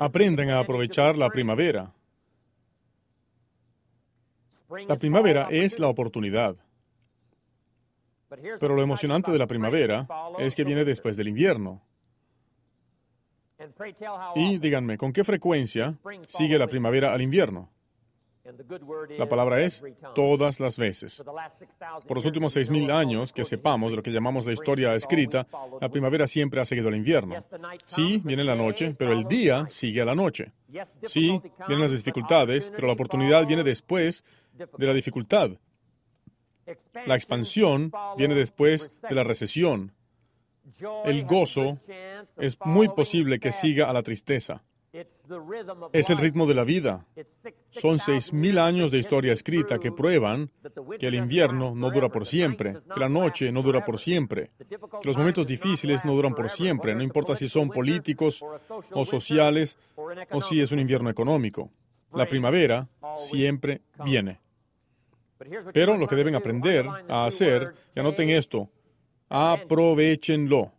Aprenden a aprovechar la primavera. La primavera es la oportunidad. Pero lo emocionante de la primavera es que viene después del invierno. Y díganme, ¿con qué frecuencia sigue la primavera al invierno? La palabra es todas las veces. Por los últimos 6.000 años que sepamos de lo que llamamos la historia escrita, la primavera siempre ha seguido al invierno. Sí, viene la noche, pero el día sigue a la noche. Sí, vienen las dificultades, pero la oportunidad viene después de la dificultad. La expansión viene después de la recesión. El gozo es muy posible que siga a la tristeza. Es el ritmo de la vida. Son 6.000 años de historia escrita que prueban que el invierno no dura por siempre, que la noche no dura por siempre, que los momentos difíciles no duran por siempre, no importa si son políticos o sociales o si es un invierno económico. La primavera siempre viene. Pero lo que deben aprender a hacer, y anoten esto, aprovechenlo.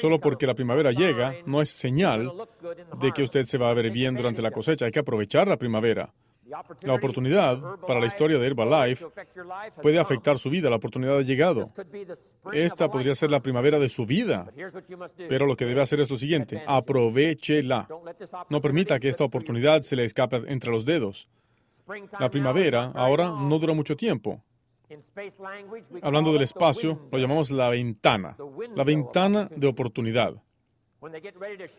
Solo porque la primavera llega no es señal de que usted se va a ver bien durante la cosecha. Hay que aprovechar la primavera. La oportunidad para la historia de Herbalife puede afectar su vida. La oportunidad ha llegado. Esta podría ser la primavera de su vida. Pero lo que debe hacer es lo siguiente. Aprovechela. No permita que esta oportunidad se le escape entre los dedos. La primavera ahora no dura mucho tiempo. Hablando del espacio, lo llamamos la ventana, la ventana de oportunidad.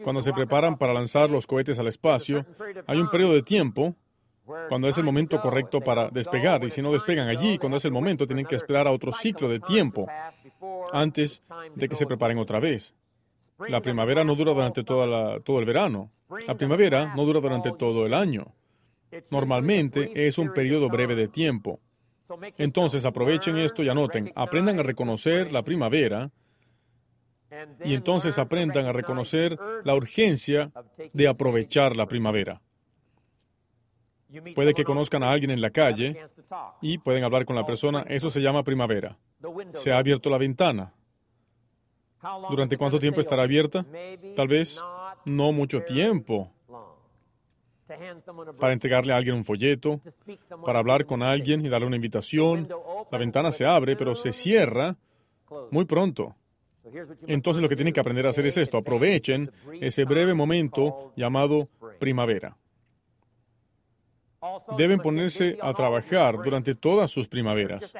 Cuando se preparan para lanzar los cohetes al espacio, hay un periodo de tiempo cuando es el momento correcto para despegar, y si no despegan allí, cuando es el momento, tienen que esperar a otro ciclo de tiempo antes de que se preparen otra vez. La primavera no dura durante todo el verano. La primavera no dura durante todo el año. Normalmente es un periodo breve de tiempo. Entonces aprovechen esto y anoten, aprendan a reconocer la primavera y entonces aprendan a reconocer la urgencia de aprovechar la primavera. Puede que conozcan a alguien en la calle y pueden hablar con la persona, eso se llama primavera. Se ha abierto la ventana. ¿Durante cuánto tiempo estará abierta? Tal vez no mucho tiempo para entregarle a alguien un folleto, para hablar con alguien y darle una invitación. La ventana se abre, pero se cierra muy pronto. Entonces lo que tienen que aprender a hacer es esto, aprovechen ese breve momento llamado primavera. Deben ponerse a trabajar durante todas sus primaveras.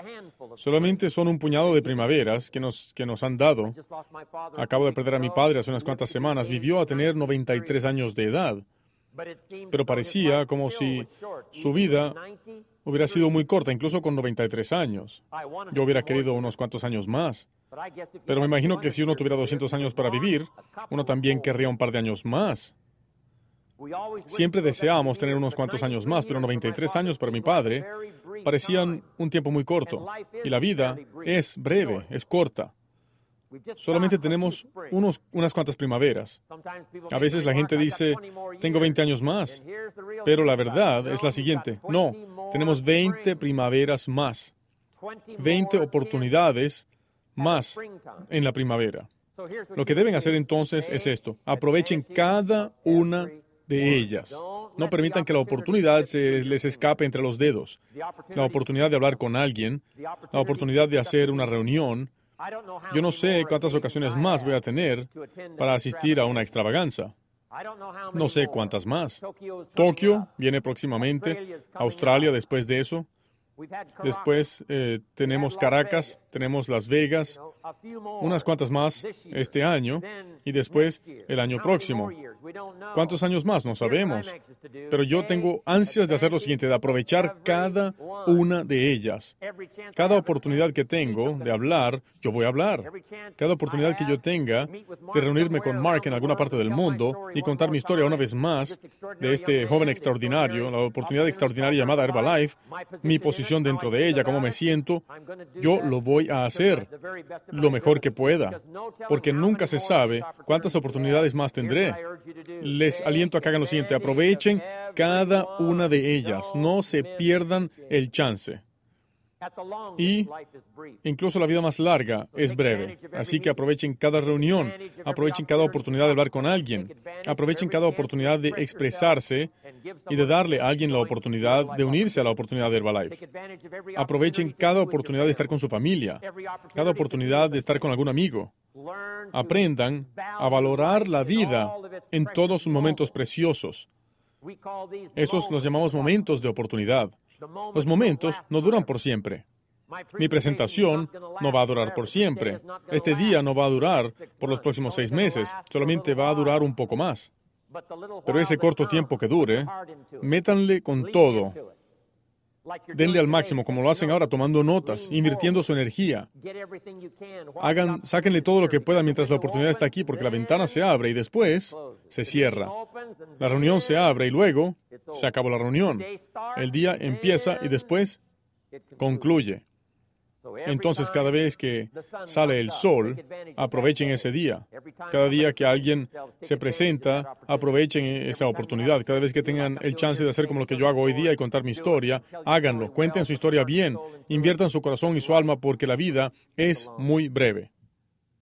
Solamente son un puñado de primaveras que nos, que nos han dado. Acabo de perder a mi padre hace unas cuantas semanas. Vivió a tener 93 años de edad pero parecía como si su vida hubiera sido muy corta, incluso con 93 años. Yo hubiera querido unos cuantos años más. Pero me imagino que si uno tuviera 200 años para vivir, uno también querría un par de años más. Siempre deseábamos tener unos cuantos años más, pero 93 años para mi padre parecían un tiempo muy corto. Y la vida es breve, es corta. Solamente tenemos unas cuantas primaveras. A veces la gente dice, tengo 20 años más, pero la verdad es la siguiente. No, tenemos 20 primaveras más, 20 oportunidades más en la primavera. Lo que deben hacer entonces es esto, aprovechen cada una de ellas. No permitan que la oportunidad se les escape entre los dedos. La oportunidad de hablar con alguien, la oportunidad de hacer una reunión, yo no sé cuántas ocasiones más voy a tener para asistir a una extravaganza. No sé cuántas más. Tokio viene próximamente, Australia después de eso. Después eh, tenemos Caracas, tenemos Las Vegas, unas cuantas más este año y después el año próximo. ¿Cuántos años más? No sabemos. Pero yo tengo ansias de hacer lo siguiente, de aprovechar cada una de ellas. Cada oportunidad que tengo de hablar, yo voy a hablar. Cada oportunidad que yo tenga de reunirme con Mark en alguna parte del mundo y contar mi historia una vez más de este joven extraordinario, la oportunidad extraordinaria llamada Herbalife, mi posición dentro de ella, cómo me siento, yo lo voy a hacer lo mejor que pueda, porque nunca se sabe cuántas oportunidades más tendré les aliento a que hagan lo siguiente, aprovechen cada una de ellas, no se pierdan el chance. Y incluso la vida más larga es breve. Así que aprovechen cada reunión, aprovechen cada oportunidad de hablar con alguien, aprovechen cada oportunidad de expresarse y de darle a alguien la oportunidad de unirse a la oportunidad de Herbalife. Aprovechen cada oportunidad de estar con su familia, cada oportunidad de estar con algún amigo. Aprendan a valorar la vida en todos sus momentos preciosos. Esos los llamamos momentos de oportunidad. Los momentos no duran por siempre. Mi presentación no va a durar por siempre. Este día no va a durar por los próximos seis meses, solamente va a durar un poco más. Pero ese corto tiempo que dure, métanle con todo. Denle al máximo, como lo hacen ahora, tomando notas, invirtiendo su energía. Hagan, sáquenle todo lo que puedan mientras la oportunidad está aquí, porque la ventana se abre y después se cierra. La reunión se abre y luego se acabó la reunión. El día empieza y después concluye. Entonces, cada vez que sale el sol, aprovechen ese día. Cada día que alguien se presenta, aprovechen esa oportunidad. Cada vez que tengan el chance de hacer como lo que yo hago hoy día y contar mi historia, háganlo. Cuenten su historia bien. Inviertan su corazón y su alma porque la vida es muy breve.